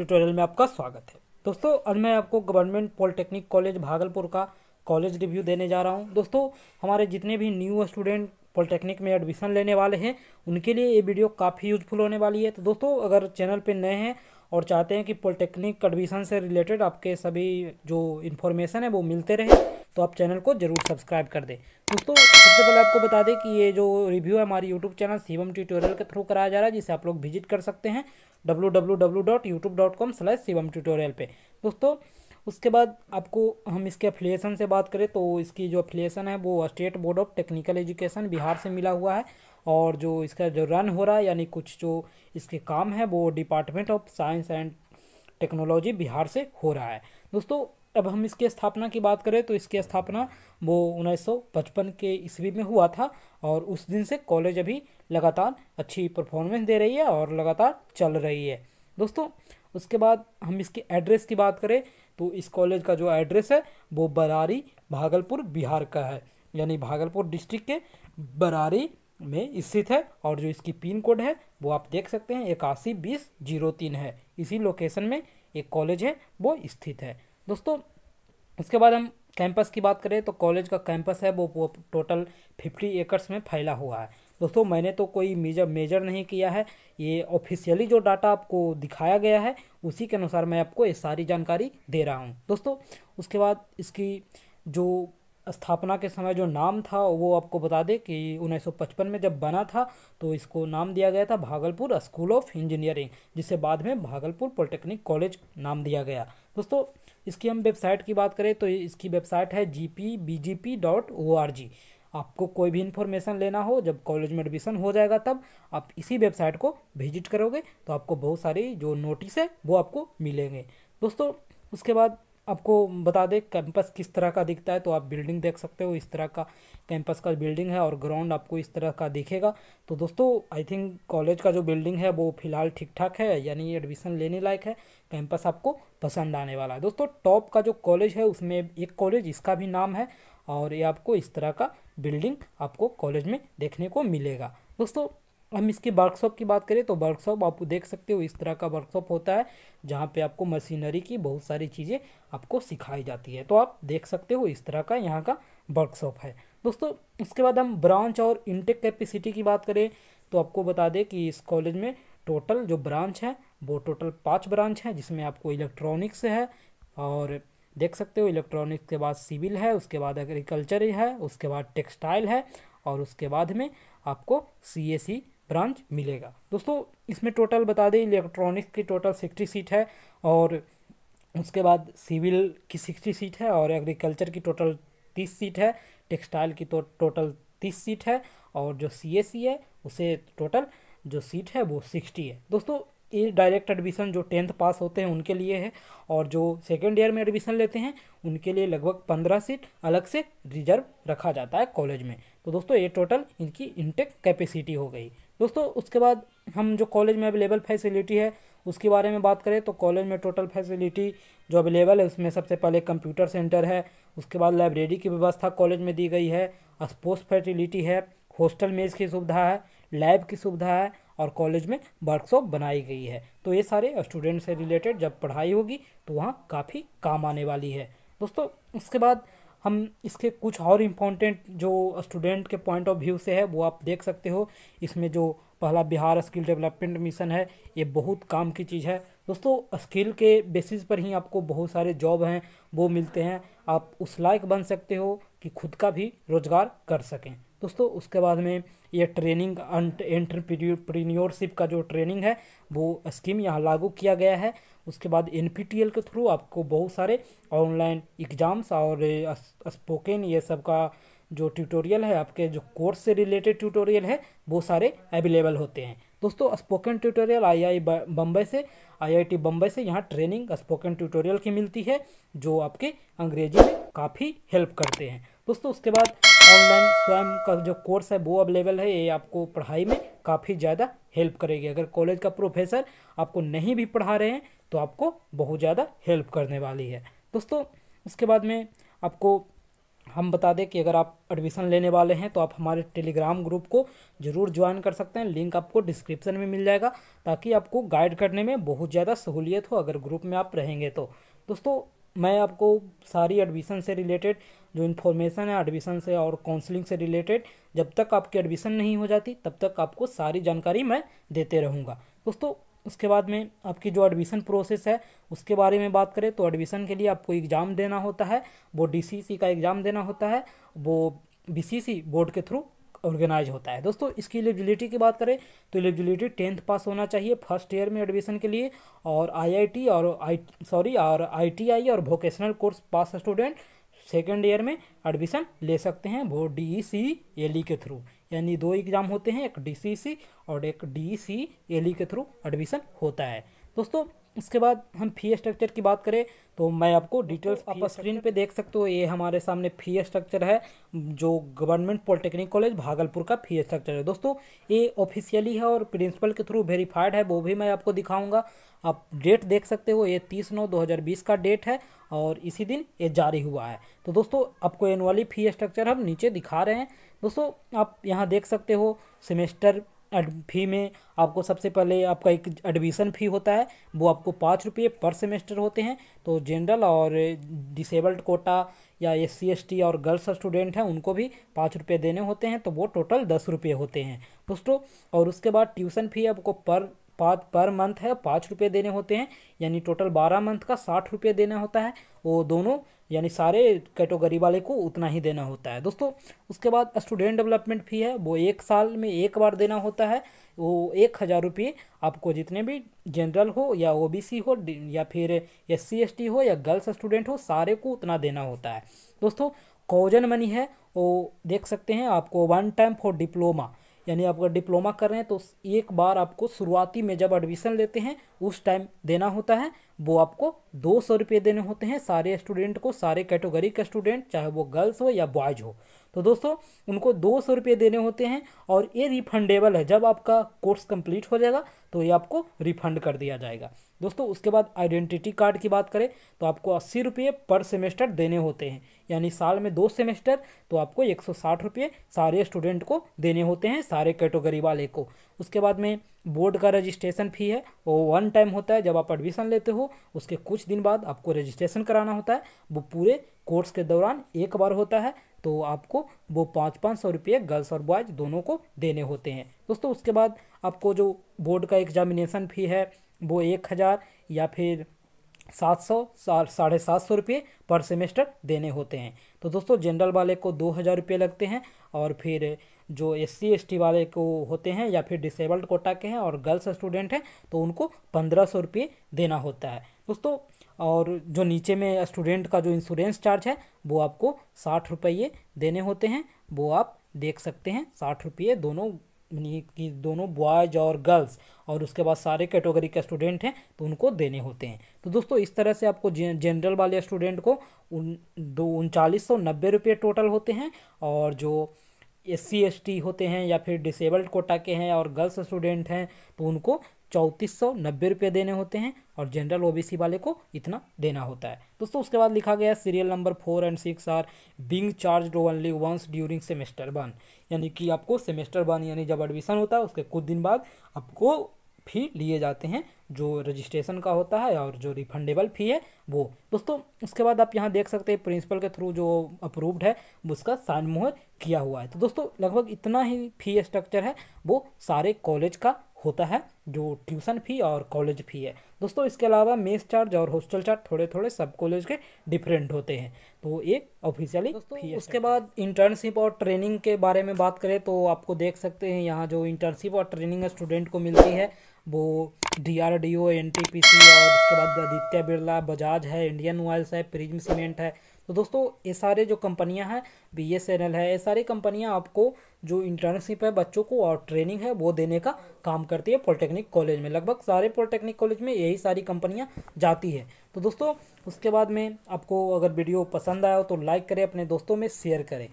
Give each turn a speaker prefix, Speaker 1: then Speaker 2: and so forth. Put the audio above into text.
Speaker 1: tutorial में आपका स्वागत है दोस्तों आज मैं आपको गवर्नमेंट पॉलिटेक्निक कॉलेज भागलपुर का कॉलेज रिव्यू देने जा रहा हूं दोस्तों हमारे जितने भी न्यू स्टूडेंट पॉलिटेक्निक में एडमिशन लेने वाले हैं उनके लिए ये वीडियो काफ़ी यूजफुल होने वाली है तो दोस्तों अगर चैनल पर नए हैं और चाहते हैं कि पॉलिटेक्निक एडमिशन से रिलेटेड आपके सभी जो इन्फॉर्मेशन है वो मिलते रहे तो आप चैनल को जरूर सब्सक्राइब कर दें दोस्तों सबसे पहले आपको बता दें कि ये जो रिव्यू है हमारे यूट्यूब चैनल शिवम ट्यूटोरियल के थ्रू कराया जा रहा है जिसे आप लोग विजिट कर सकते हैं W W W dot YouTube dot com slash Shivam tutorial पर दोस्तों उसके बाद आपको हम इसके अफिलिएसन से बात करें तो इसकी जो अफिलिएसन है वो state board of technical education Bihar से मिला हुआ है और जो इसका जो रन हो रहा है यानी कुछ जो इसके काम है वो department of science and technology Bihar से हो रहा है दोस्तों अब हम इसकी स्थापना की बात करें तो इसकी स्थापना वो 1955 के ईस्वी में हुआ था और उस दिन से कॉलेज अभी लगातार अच्छी परफॉर्मेंस दे रही है और लगातार चल रही है दोस्तों उसके बाद हम इसके एड्रेस की बात करें तो इस कॉलेज का जो एड्रेस है वो बरारी भागलपुर बिहार का है यानी भागलपुर डिस्ट्रिक्ट के बरारी में स्थित है और जो इसकी पिन कोड है वो आप देख सकते हैं इक्यासी बीस जीरो तीन है इसी लोकेशन में एक कॉलेज है वो स्थित है दोस्तों उसके बाद हम कैंपस की बात करें तो कॉलेज का कैंपस है वो, वो टोटल फिफ्टी एकर्स में फैला हुआ है दोस्तों मैंने तो कोई मेजर मेजर नहीं किया है ये ऑफिशियली जो डाटा आपको दिखाया गया है उसी के अनुसार मैं आपको ये सारी जानकारी दे रहा हूँ दोस्तों उसके बाद इसकी जो स्थापना के समय जो नाम था वो आपको बता दें कि 1955 में जब बना था तो इसको नाम दिया गया था भागलपुर स्कूल ऑफ इंजीनियरिंग जिसे बाद में भागलपुर पॉलिटेक्निक कॉलेज नाम दिया गया दोस्तों इसकी हम वेबसाइट की बात करें तो इसकी वेबसाइट है G P B G P dot O R G आपको कोई भी इन्फॉर्मेशन लेना हो जब कॉलेज में एडमिशन हो जाएगा तब आप इसी वेबसाइट को विजिट करोगे तो आपको बहुत सारी जो नोटिस है वो आपको मिलेंगे दोस्तों उसके बाद आपको बता दें कैंपस किस तरह का दिखता है तो आप बिल्डिंग देख सकते हो इस तरह का कैंपस का बिल्डिंग है और ग्राउंड आपको इस तरह का दिखेगा तो दोस्तों आई थिंक कॉलेज का जो बिल्डिंग है वो फिलहाल ठीक ठाक है यानी एडमिशन लेने लायक है कैंपस आपको पसंद आने वाला है दोस्तों टॉप का जो कॉलेज है उसमें एक कॉलेज इसका भी नाम है और ये आपको इस तरह का बिल्डिंग आपको कॉलेज में देखने को मिलेगा दोस्तों हम इसके वर्कशॉप की बात करें तो वर्कशॉप आप देख सकते हो इस तरह का वर्कशॉप होता है जहाँ पे आपको मशीनरी की बहुत सारी चीज़ें आपको सिखाई जाती है तो आप देख सकते हो इस तरह का यहाँ का वर्कशॉप है दोस्तों उसके बाद हम ब्रांच और इनटेक कैपेसिटी की बात करें तो आपको बता दें कि इस कॉलेज में टोटल जो ब्रांच है वो टोटल पाँच ब्रांच है जिसमें आपको इलेक्ट्रॉनिक्स है और देख सकते हो इलेक्ट्रॉनिक्स के बाद सिविल है उसके बाद एग्रीकल्चर है उसके बाद टेक्सटाइल है और उसके बाद में आपको सी ब्रांच मिलेगा दोस्तों इसमें टोटल बता दें इलेक्ट्रॉनिक्स की टोटल सिक्सटी सीट है और उसके बाद सिविल की सिक्सटी सीट है और एग्रीकल्चर की टोटल तीस सीट है टेक्सटाइल की तो टोटल तीस सीट है और जो सी है उसे टोटल जो सीट है वो सिक्सटी है दोस्तों ये डायरेक्ट एडमिशन जो टेंथ पास होते हैं उनके लिए है और जो सेकेंड ईयर में एडमिशन लेते हैं उनके लिए लगभग पंद्रह सीट अलग से रिजर्व रखा जाता है कॉलेज में तो दोस्तों ये टोटल इनकी इनटेक कैपेसिटी हो गई दोस्तों उसके बाद हम जो कॉलेज में अवेलेबल फैसिलिटी है उसके बारे में बात करें तो कॉलेज में टोटल फैसिलिटी जो अवेलेबल है उसमें सबसे पहले कंप्यूटर सेंटर है उसके बाद लाइब्रेरी की व्यवस्था कॉलेज में दी गई है स्पोर्ट्स फैसिलिटी है हॉस्टल मेज़ की सुविधा है लैब की सुविधा है और कॉलेज में वर्कशॉप बनाई गई है तो ये सारे स्टूडेंट से रिलेटेड जब पढ़ाई होगी तो वहाँ काफ़ी काम आने वाली है दोस्तों उसके बाद हम इसके कुछ और इम्पोर्टेंट जो स्टूडेंट के पॉइंट ऑफ व्यू से है वो आप देख सकते हो इसमें जो पहला बिहार स्किल डेवलपमेंट मिशन है ये बहुत काम की चीज़ है दोस्तों स्किल के बेसिस पर ही आपको बहुत सारे जॉब हैं वो मिलते हैं आप उस लायक बन सकते हो कि खुद का भी रोज़गार कर सकें दोस्तों उसके बाद में ये ट्रेनिंग एंटरप्रीनियोरशिप का जो ट्रेनिंग है वो स्कीम यहाँ लागू किया गया है उसके बाद एन के थ्रू आपको बहुत सारे ऑनलाइन एग्ज़ाम्स और स्पोकन ये सब का जो ट्यूटोरियल है आपके जो कोर्स से रिलेटेड ट्यूटोरियल है वो सारे अवेलेबल होते हैं दोस्तों स्पोकन ट्यूटोरियल आईआई बम्बई से आईआईटी बम्बई से यहाँ ट्रेनिंग स्पोकन ट्यूटोरियल की मिलती है जो आपके अंग्रेजी में काफ़ी हेल्प करते हैं दोस्तों उसके बाद ऑनलाइन स्वयं का जो कोर्स है वो अवेलेबल है ये आपको पढ़ाई में काफ़ी ज़्यादा हेल्प करेगी अगर कॉलेज का प्रोफेसर आपको नहीं भी पढ़ा रहे हैं तो आपको बहुत ज़्यादा हेल्प करने वाली है दोस्तों उसके बाद में आपको हम बता दें कि अगर आप एडमिशन लेने वाले हैं तो आप हमारे टेलीग्राम ग्रुप को ज़रूर ज्वाइन कर सकते हैं लिंक आपको डिस्क्रिप्शन में मिल जाएगा ताकि आपको गाइड करने में बहुत ज़्यादा सहूलियत हो अगर ग्रुप में आप रहेंगे तो दोस्तों मैं आपको सारी एडमिशन से रिलेटेड जो इन्फॉर्मेशन है एडमिशन से और काउंसलिंग से रिलेटेड जब तक आपकी एडमिशन नहीं हो जाती तब तक आपको सारी जानकारी मैं देते रहूँगा दोस्तों उसके बाद में आपकी जो एडमिशन प्रोसेस है उसके बारे में बात करें तो एडमिशन के लिए आपको एग्ज़ाम देना होता है वो डीसीसी का एग्ज़ाम देना होता है वो बीसीसी बोर्ड के थ्रू ऑर्गेनाइज होता है दोस्तों इसकी एलिजिबिलिटी की बात करें तो एलिजिबिलिटी टेंथ पास होना चाहिए फर्स्ट ईयर में एडमिशन के लिए और आईआईटी और आई सॉरी और आईटीआई और vocational course pass student second year में एडमिशन ले सकते हैं वो डी सी एल ई के थ्रू यानी दो एग्ज़ाम होते हैं एक डी सी सी और एक डी सी एल ई के थ्रू एडमिशन होता है दोस्तों उसके बाद हम फी स्ट्रक्चर की बात करें तो मैं आपको डिटेल्स आप स्क्रीन पे देख सकते हो ये हमारे सामने फी स्ट्रक्चर है जो गवर्नमेंट पॉलिटेक्निक कॉलेज भागलपुर का फी स्ट्रक्चर है दोस्तों ये ऑफिशियली है और प्रिंसिपल के थ्रू वेरीफाइड है वो भी मैं आपको दिखाऊंगा आप डेट देख सकते हो ये तीस नौ दो हज़ार बीस का डेट है और इसी दिन ये जारी हुआ है तो दोस्तों आपको एनुअली फी स्ट्रक्चर हम नीचे दिखा रहे हैं दोस्तों आप यहाँ देख सकते हो सेमेस्टर फ़ी में आपको सबसे पहले आपका एक एडमिशन फ़ी होता है वो आपको पाँच रुपये पर सेमेस्टर होते हैं तो जनरल और डिसेबल्ड कोटा या एस सी एस टी और गर्ल्स स्टूडेंट हैं उनको भी पाँच रुपये देने होते हैं तो वो टोटल दस रुपये होते हैं दोस्तों और उसके बाद ट्यूशन फ़ी आपको पर पाँच पर मंथ है पाँच रुपये देने होते हैं यानी टोटल बारह मंथ का साठ रुपये देना होता है वो दोनों यानी सारे कैटेगरी वाले को उतना ही देना होता है दोस्तों उसके बाद स्टूडेंट डेवलपमेंट फ़ी है वो एक साल में एक बार देना होता है वो एक हज़ार रुपये आपको जितने भी जनरल हो या ओबीसी हो या फिर एस सी हो या गर्ल्स स्टूडेंट हो सारे को उतना देना होता है दोस्तों कोजन मनी है वो देख सकते हैं आपको वन टाइम फॉर डिप्लोमा यानी आप अगर डिप्लोमा कर रहे हैं तो एक बार आपको शुरुआती में जब एडमिशन लेते हैं उस टाइम देना होता है वो आपको दो सौ रुपये देने होते हैं सारे स्टूडेंट को सारे कैटेगरी के स्टूडेंट चाहे वो गर्ल्स हो या बॉयज़ हो तो दोस्तों उनको दो सौ रुपये देने होते हैं और ये रिफंडेबल है जब आपका कोर्स कंप्लीट हो जाएगा तो ये आपको रिफंड कर दिया जाएगा दोस्तों उसके बाद आइडेंटिटी कार्ड की बात करें तो आपको अस्सी रुपये पर सेमेस्टर देने होते हैं यानी साल में दो सेमेस्टर तो आपको एक सौ साठ रुपये सारे स्टूडेंट को देने होते हैं सारे कैटेगरी वाले को उसके बाद में बोर्ड का रजिस्ट्रेशन फ़ी है वो वन टाइम होता है जब आप एडमिशन लेते हो उसके कुछ दिन बाद आपको रजिस्ट्रेशन कराना होता है वो पूरे कोर्स के दौरान एक बार होता है तो आपको वो पाँच पाँच सौ रुपये गर्ल्स और बॉयज़ दोनों को देने होते हैं दोस्तों उसके बाद आपको जो बोर्ड का एग्जामिनेसन फ़ी है वो एक हज़ार या फिर सात सौ साढ़े सात सौ रुपये पर सेमेस्टर देने होते हैं तो दोस्तों जनरल वाले को दो हज़ार रुपये लगते हैं और फिर जो एस सी एस टी वाले को होते हैं या फिर डिसेबल्ड कोटा के हैं और गर्ल्स स्टूडेंट हैं तो उनको पंद्रह सौ रुपये देना होता है दोस्तों और जो नीचे में स्टूडेंट का जो इंश्योरेंस चार्ज है वो आपको साठ रुपये देने होते हैं वो आप देख सकते हैं साठ रुपये दोनों यानी कि दोनों बॉयज़ और गर्ल्स और उसके बाद सारे कैटेगरी के स्टूडेंट हैं तो उनको देने होते हैं तो दोस्तों इस तरह से आपको जनरल वाले स्टूडेंट को उन दो उनचालीस सौ नब्बे रुपये टोटल होते हैं और जो एस सी होते हैं या फिर डिसेबल्ड कोटा के हैं और गर्ल्स स्टूडेंट हैं तो उनको चौंतीस सौ नब्बे रुपये देने होते हैं और जनरल ओबीसी वाले को इतना देना होता है दोस्तों उसके बाद लिखा गया है serial number four and six are being charge only once during semester one यानी कि आपको सेमेस्टर वन यानी जब एडमिशन होता है उसके कुछ दिन बाद आपको फी लिए जाते हैं जो रजिस्ट्रेशन का होता है और जो रिफंडेबल फ़ी है वो दोस्तों उसके बाद आप यहाँ देख सकते हैं प्रिंसिपल के थ्रू जो अप्रूव्ड है उसका साइन मोहर किया हुआ है तो दोस्तों लगभग इतना ही फ़ी स्ट्रक्चर है वो सारे कॉलेज का होता है जो ट्यूशन फ़ी और कॉलेज फ़ी है दोस्तों इसके अलावा मेस चार्ज और हॉस्टल चार्ज थोड़े थोड़े सब कॉलेज के डिफरेंट होते हैं तो एक ऑफिशियली फी उसके बाद इंटर्नशिप और ट्रेनिंग के बारे में बात करें तो आपको देख सकते हैं यहाँ जो इंटर्नशिप और ट्रेनिंग स्टूडेंट को मिलती है वो D R D O N T P C और उसके बाद आदित्य बिरला बजाज है इंडियन ऑयल्स है प्रिज्म सीमेंट है तो दोस्तों ये सारे जो कंपनियां हैं बी एस एन एल है ये सारी कंपनियां आपको जो इंटर्नशिप है बच्चों को और ट्रेनिंग है वो देने का काम करती है पॉलिटेक्निक कॉलेज में लगभग सारे पॉलिटेक्निक कॉलेज में यही सारी कंपनियाँ जाती है तो दोस्तों उसके बाद में आपको अगर वीडियो पसंद आया हो तो लाइक करें अपने दोस्तों में शेयर करें